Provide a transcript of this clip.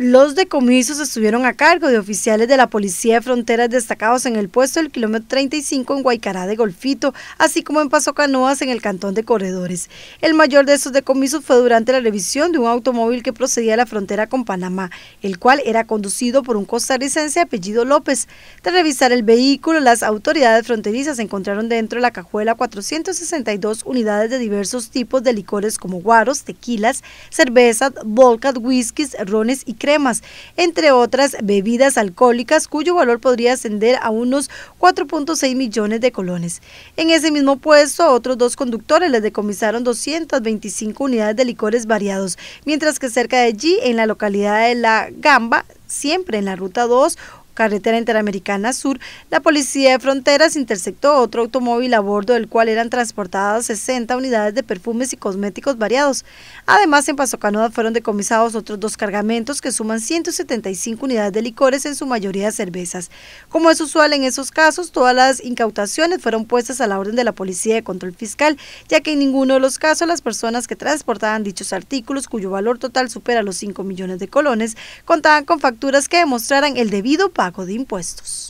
Los decomisos estuvieron a cargo de oficiales de la Policía de Fronteras destacados en el puesto del kilómetro 35 en Guaycará de Golfito, así como en Paso Canoas en el Cantón de Corredores. El mayor de esos decomisos fue durante la revisión de un automóvil que procedía a la frontera con Panamá, el cual era conducido por un costarricense apellido López. Tras revisar el vehículo, las autoridades fronterizas encontraron dentro de la cajuela 462 unidades de diversos tipos de licores como guaros, tequilas, cervezas, vodka, whiskies, rones y crema entre otras bebidas alcohólicas cuyo valor podría ascender a unos 4.6 millones de colones. En ese mismo puesto, otros dos conductores les decomisaron 225 unidades de licores variados, mientras que cerca de allí, en la localidad de La Gamba, siempre en la ruta 2, carretera interamericana sur, la Policía de Fronteras interceptó otro automóvil a bordo del cual eran transportadas 60 unidades de perfumes y cosméticos variados. Además, en Canoda fueron decomisados otros dos cargamentos que suman 175 unidades de licores, en su mayoría cervezas. Como es usual en esos casos, todas las incautaciones fueron puestas a la orden de la Policía de Control Fiscal, ya que en ninguno de los casos las personas que transportaban dichos artículos, cuyo valor total supera los 5 millones de colones, contaban con facturas que demostraran el debido pago pago de impuestos.